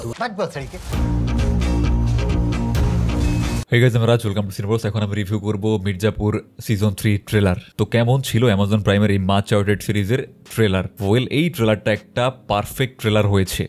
হে guys আমি welcome to cinemas এখন আমি রিভিউ করব মির্জাপুর সিজন থ্রি ট্রেলার তো কেমন ছিল অ্যামাজন প্রাইমের এই মাচ আউটেড সিরিজের ট্রেলার ওয়েল এই ট্রেলারটা একটা পারফেক্ট ট্রেলার হয়েছে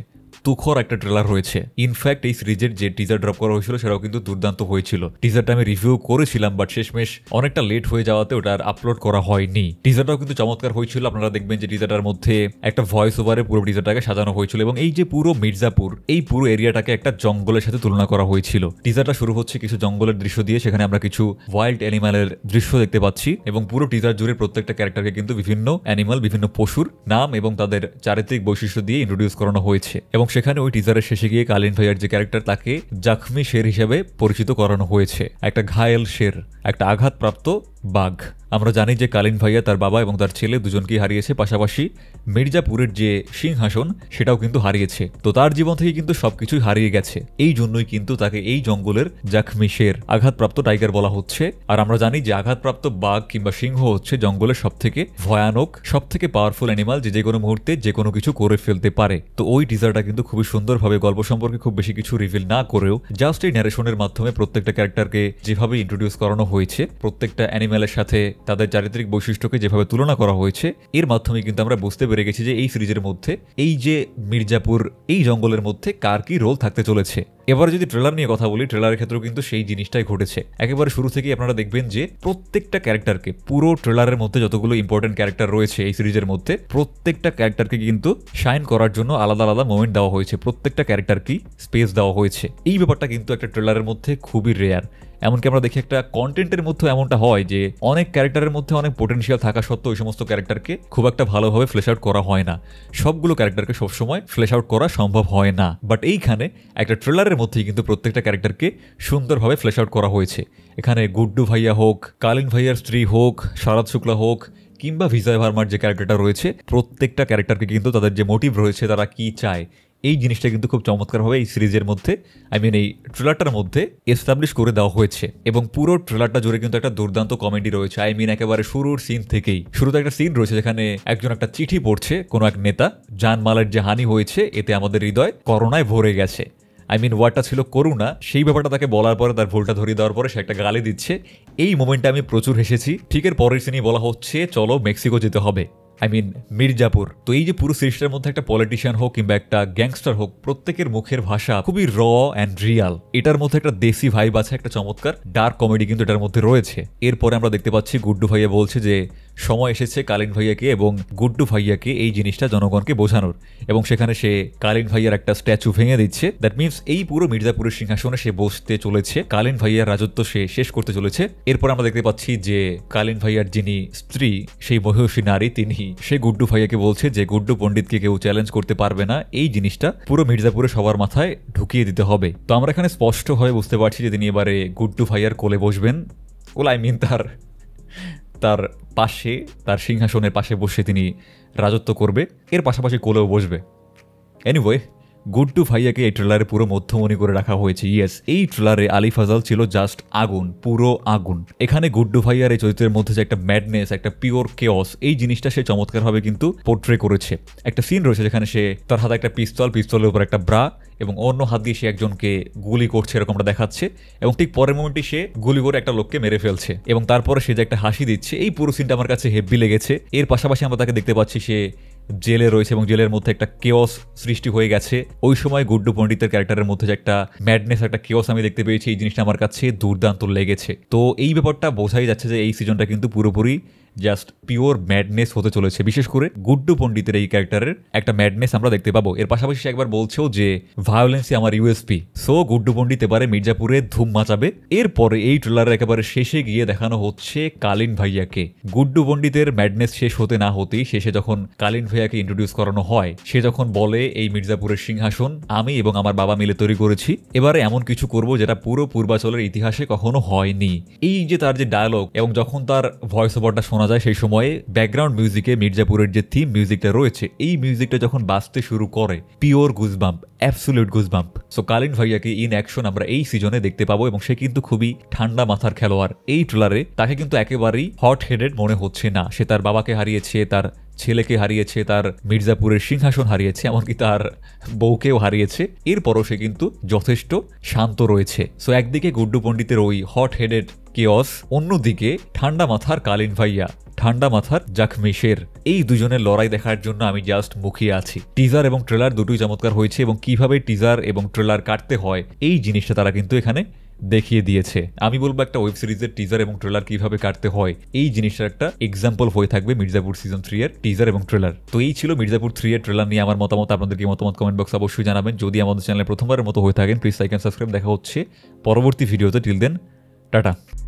তুখর একটা ট্রেলার হয়েছে ইনফ্যাক্ট এই সিরিজের যে টিজার ড্রপ করা হয়েছিল সেটাও কিন্তু দুর্দান্ত হয়েছিল টিজারটা আমি রিভিউ করেছিলাম বাট শেষমেশ অনেকটা লেট হয়ে যাওয়াতে ওটা আর আপলোড করা হয়নি টিজারটাও কিন্তু চমৎকার হয়েছিল আপনারা দেখবেন যে টিজারটার মধ্যে একটা ভয়েস ওভারে পুরো টিজারটাকে সাজানো হয়েছিল এবং এই যে পুরো মির্জাপুর এই পুরো এরিয়াটাকে একটা জঙ্গলের সাথে তুলনা করা হয়েছিল টিজারটা শুরু হচ্ছে কিছু জঙ্গলের দৃশ্য দিয়ে সেখানে আমরা কিছু ওয়াইল্ড অ্যানিমালের দৃশ্য দেখতে পাচ্ছি এবং পুরো টিজার জুড়ে প্রত্যেকটা ক্যারেক্টারকে কিন্তু বিভিন্ন অ্যানিমাল বিভিন্ন পশুর নাম এবং তাদের চারিত্রিক বৈশিষ্ট্য দিয়ে ইন্ট্রোডিউস করানো হয়েছে এবং সে সেখানে ওই টিজারের শেষে গিয়ে কালিন ভাইয়ার যে ক্যারেক্টার তাকে জাখমি শের হিসেবে পরিচিত করানো হয়েছে একটা ঘায়েল শের একটা আঘাতপ্রাপ্ত বাঘ আমরা জানি যে কালিন ভাইয়া তার বাবা এবং তার ছেলে দুজনকে হারিয়েছে পাশাপাশি মির্জাপুরের যে সিংহাসন সেটাও কিন্তু হারিয়েছে তো তার জীবন থেকে কিন্তু সবকিছুই হারিয়ে গেছে এই জন্যই কিন্তু তাকে এই জঙ্গলের জাখমিশের আঘাতপ্রাপ্ত টাইগার বলা হচ্ছে আর আমরা জানি যে আঘাতপ্রাপ্ত বাঘ কিংবা সিংহ হচ্ছে জঙ্গলের সবথেকে ভয়ানক সবথেকে পাওয়ারফুল অ্যানিমাল যে যে কোনো মুহূর্তে যে কোনো কিছু করে ফেলতে পারে তো ওই টিজারটা কিন্তু খুবই সুন্দরভাবে গল্প সম্পর্কে খুব বেশি কিছু রিভিল না করেও জাস্ট এই ন্যারেশনের মাধ্যমে প্রত্যেকটা ক্যারেক্টারকে যেভাবে ইন্ট্রোডিউস করানো হয়েছে প্রত্যেকটা অ্যানিমাল অ্যানিম্যালের সাথে তাদের চারিত্রিক বৈশিষ্ট্যকে যেভাবে তুলনা করা হয়েছে এর মাধ্যমে কিন্তু আমরা বুঝতে পেরে গেছি যে এই সিরিজের মধ্যে এই যে মির্জাপুর এই জঙ্গলের মধ্যে কার কি রোল থাকতে চলেছে এবারে যদি ট্রেলার নিয়ে কথা বলি ট্রেলারের ক্ষেত্রেও কিন্তু সেই জিনিসটাই ঘটেছে একেবারে শুরু থেকেই আপনারা দেখবেন যে প্রত্যেকটা ক্যারেক্টারকে পুরো ট্রেলারের মধ্যে যতগুলো ইম্পর্টেন্ট ক্যারেক্টার রয়েছে এই সিরিজের মধ্যে প্রত্যেকটা ক্যারেক্টারকে কিন্তু শাইন করার জন্য আলাদা আলাদা মোমেন্ট দেওয়া হয়েছে প্রত্যেকটা ক্যারেক্টারকেই স্পেস দেওয়া হয়েছে এই ব্যাপারটা কিন্তু একটা ট্রেলারের মধ্যে খুবই রেয়ার এমনকি আমরা দেখি একটা কন্টেন্টের মধ্যে এমনটা হয় যে অনেক ক্যারেক্টারের মধ্যে অনেক পোটেন্সিয়াল থাকা সত্ত্বেও ওই সমস্ত ক্যারেক্টারকে খুব একটা ভালোভাবে ফ্লেশ আউট করা হয় না সবগুলো ক্যারেক্টারকে সবসময় ফ্লেশ আউট করা সম্ভব হয় না বাট এইখানে একটা ট্রেলারের মধ্যেই কিন্তু প্রত্যেকটা ক্যারেক্টারকে সুন্দরভাবে ফ্ল্যাশ আউট করা হয়েছে এখানে গুড্ডু ভাইয়া হোক কালিন ভাইয়ার স্ত্রী হোক শারদ শুক্লা হোক কিংবা ভিজয় ভার্মার যে ক্যারেক্টারটা রয়েছে প্রত্যেকটা ক্যারেক্টারকে কিন্তু তাদের যে মোটিভ রয়েছে তারা কি চায় এই জিনিসটা কিন্তু খুব চমৎকারভাবে এই সিরিজের মধ্যে আই মিন এই ট্রেলারটার মধ্যে এস্টাবলিশ করে দেওয়া হয়েছে এবং পুরো ট্রেলারটা জুড়ে কিন্তু একটা দুর্দান্ত কমেডি রয়েছে আই মিন একেবারে শুরুর সিন থেকেই শুরুতে একটা সিন রয়েছে যেখানে একজন একটা চিঠি পড়ছে কোনো এক নেতা যানমালের যে হানি হয়েছে এতে আমাদের হৃদয় করোনায় ভরে গেছে আই মিন ওয়ার্ডটা ছিল করুণা সেই ব্যাপারটা তাকে বলার পরে তার ভুলটা ধরিয়ে দেওয়ার পরে সে একটা গালি দিচ্ছে এই মোমেন্টে আমি প্রচুর হেসেছি ঠিক এর পরের সিনই বলা হচ্ছে চলো মেক্সিকো যেতে হবে আই মিন মির্জাপুর তো এই যে পুরো সিরিজটার মধ্যে একটা পলিটিশিয়ান হোক কিংবা একটা গ্যাংস্টার হোক প্রত্যেকের মুখের ভাষা খুবই র অ্যান্ড রিয়াল এটার মধ্যে একটা দেশি ভাইব আছে একটা চমৎকার ডার্ক কমেডি কিন্তু এটার মধ্যে রয়েছে এরপরে আমরা দেখতে পাচ্ছি গুড্ডু ভাইয়া বলছে যে সময় এসেছে কালীন ভাইয়াকে এবং গুড্ডু ভাইয়াকে এই জিনিসটা জনগণকে বোঝানোর এবং সেখানে সে কালীন ভাইয়ার একটা স্ট্যাচু ভেঙে দিচ্ছে দ্যাট মিনস এই পুরো মির্জাপুরের সিংহাসনে সে বসতে চলেছে কালীন ভাইয়ার রাজত্ব সে শেষ করতে চলেছে এরপর আমরা দেখতে পাচ্ছি যে কালীন ভাইয়ার যিনি স্ত্রী সেই মহিষী নারী তিনি সে গুড্ডু ভাইয়াকে বলছে যে গুড্ডু পণ্ডিতকে কেউ চ্যালেঞ্জ করতে পারবে না এই জিনিসটা পুরো মির্জাপুরে সবার মাথায় ঢুকিয়ে দিতে হবে তো আমরা এখানে স্পষ্ট হয়ে বুঝতে পারছি যে তিনি এবারে গুড্ডু ভাইয়ার কোলে বসবেন ওলাই মিন তার তার পাশে তার সিংহাসনের পাশে বসে তিনি রাজত্ব করবে এর পাশাপাশি কোলেও বসবে এনিওয়ে গুড্ডু ভাইয়াকে এই ট্রেলারে পুরো মধ্যমণি করে রাখা হয়েছে ইয়েস এই ট্রেলারে আলি ফাজাল ছিল জাস্ট আগুন পুরো আগুন এখানে গুড্ডু ভাইয়ার এই চরিত্রের মধ্যে যে একটা ম্যাডনেস একটা পিওর কেওস এই জিনিসটা সে চমৎকারভাবে কিন্তু পোর্ট্রে করেছে একটা সিন রয়েছে যেখানে সে তার হাতে একটা পিস্তল পিস্তলের উপর একটা ব্রা এবং অন্য হাত দিয়ে সে একজনকে গুলি করছে এরকমটা দেখাচ্ছে এবং ঠিক পরের মোমেন্টে সে গুলি করে একটা লোককে মেরে ফেলছে এবং তারপরে সে যে একটা হাসি দিচ্ছে এই পুরো সিনটা আমার কাছে হেভি লেগেছে এর পাশাপাশি আমরা তাকে দেখতে পাচ্ছি সে জেলে রয়েছে এবং জেলের মধ্যে একটা কেওস সৃষ্টি হয়ে গেছে ওই সময় গুড্ডু পণ্ডিতের ক্যারেক্টারের মধ্যে যে একটা ম্যাডনেস একটা কেওস আমি দেখতে পেয়েছি এই জিনিসটা আমার কাছে দুর্দান্ত লেগেছে তো এই ব্যাপারটা বোঝাই যাচ্ছে যে এই সিজনটা কিন্তু পুরোপুরি জাস্ট পিওর ম্যাডনেস হতে চলেছে বিশেষ করে গুড্ডু পণ্ডিতের এই ক্যারেক্টারের একটা ম্যাডনেস আমরা দেখতে পাবো এর পাশাপাশি একবার বলছেও যে ভায়োলেন্সই আমার ইউএসপি সো গুড্ডু পণ্ডিত এবারে মির্জাপুরে ধুম মাচাবে এরপরে এই ট্রেলারের একেবারে শেষে গিয়ে দেখানো হচ্ছে কালিন ভাইয়াকে গুড্ডু পণ্ডিতের ম্যাডনেস শেষ হতে না হতেই শেষে যখন কালিন ভাইয়াকে ইন্ট্রোডিউস করানো হয় সে যখন বলে এই মির্জাপুরের সিংহাসন আমি এবং আমার বাবা মিলে তৈরি করেছি এবারে এমন কিছু করব যেটা পুরো পূর্বাচলের ইতিহাসে কখনো হয়নি এই যে তার যে ডায়লগ এবং যখন তার ভয়েস ওভারটা শোনা যায় সেই সময়ে ব্যাকগ্রাউন্ড মিউজিকে মির্জাপুরের যে থিম মিউজিকটা রয়েছে এই মিউজিকটা যখন বাঁচতে শুরু করে pure goosebump absolute goosebump so Kaleen ভাইয়াকে ইন অ্যাকশন আমরা এই সিজনে দেখতে পাবো এবং সে কিন্তু খুবই ঠান্ডা মাথার খেলোয়াড় এই ট্রেলারে তাকে কিন্তু একেবারেই হট হেডেড মনে হচ্ছে না সে তার বাবাকে হারিয়েছে তার ছেলেকে হারিয়েছে তার মির্জাপুরের সিংহাসন হারিয়েছে এমনকি তার বউকেও হারিয়েছে এরপরও সে কিন্তু যথেষ্ট শান্ত রয়েছে সো একদিকে গুড্ডু পণ্ডিতের ওই হট হেডেড কেয়স অন্যদিকে ঠান্ডা মাথার কালিন ভাইয়া ঠান্ডা মাথার জাখমিশের এই দুজনের লড়াই দেখার জন্য আমি জাস্ট মুখিয়ে আছি টিজার এবং ট্রেলার দুটোই চমৎকার হয়েছে এবং কিভাবে টিজার এবং ট্রেলার কাটতে হয় এই জিনিসটা তারা কিন্তু এখানে দেখিয়ে দিয়েছে আমি বলবো একটা ওয়েব সিরিজের টিজার এবং ট্রেলার কিভাবে কাটতে হয় এই জিনিসটার একটা এক্সাম্পল হয়ে থাকবে মির্জাপুর সিজন থ্রি এর টিজার এবং ট্রেলার তো এই ছিল মির্জাপুর থ্রি এর ট্রেলার নিয়ে আমার মতামত আপনাদেরকে মতামত কমেন্ট বক্স অবশ্যই জানাবেন যদি আমাদের চ্যানেলে প্রথমবারের মতো হয়ে থাকেন প্লিজ লাইক অ্যান্ড সাবস্ক্রাইব দেখা হচ্ছে পরবর্তী ভিডিওতে টিল দেন টাটা